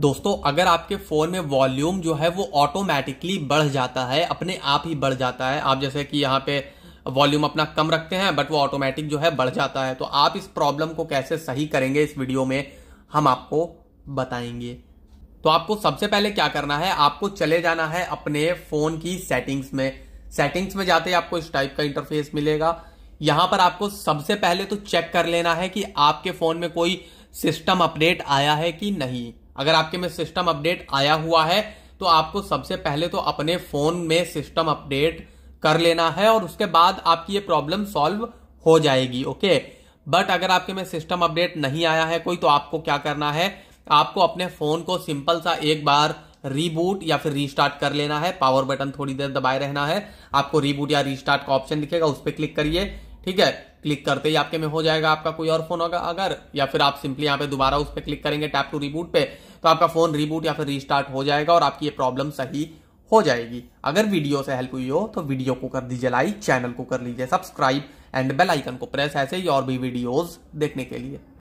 दोस्तों अगर आपके फ़ोन में वॉल्यूम जो है वो ऑटोमेटिकली बढ़ जाता है अपने आप ही बढ़ जाता है आप जैसे कि यहाँ पे वॉल्यूम अपना कम रखते हैं बट वो ऑटोमेटिक जो है बढ़ जाता है तो आप इस प्रॉब्लम को कैसे सही करेंगे इस वीडियो में हम आपको बताएंगे तो आपको सबसे पहले क्या करना है आपको चले जाना है अपने फ़ोन की सेटिंग्स में सेटिंग्स में जाते ही आपको इस टाइप का इंटरफेस मिलेगा यहाँ पर आपको सबसे पहले तो चेक कर लेना है कि आपके फ़ोन में कोई सिस्टम अपडेट आया है कि नहीं अगर आपके में सिस्टम अपडेट आया हुआ है तो आपको सबसे पहले तो अपने फोन में सिस्टम अपडेट कर लेना है और उसके बाद आपकी ये प्रॉब्लम सॉल्व हो जाएगी ओके बट अगर आपके में सिस्टम अपडेट नहीं आया है कोई तो आपको क्या करना है आपको अपने फोन को सिंपल सा एक बार रीबूट या फिर रीस्टार्ट कर लेना है पावर बटन थोड़ी देर दबाए रहना है आपको रीबूट या रीस्टार्ट का ऑप्शन दिखेगा उस पर क्लिक करिए ठीक है क्लिक करते ही आपके में हो जाएगा आपका कोई और फोन होगा अगर या फिर आप सिंपली यहाँ पे दोबारा उस पर क्लिक करेंगे टैप टू रिबूट पे तो आपका फोन रिबूट या फिर रिस्टार्ट हो जाएगा और आपकी ये प्रॉब्लम सही हो जाएगी अगर वीडियो से हेल्प हुई हो तो वीडियो को कर दीजिए लाइक चैनल को कर लीजिए सब्सक्राइब एंड बेल आइकन को प्रेस ऐसे ही और भी वीडियोज देखने के लिए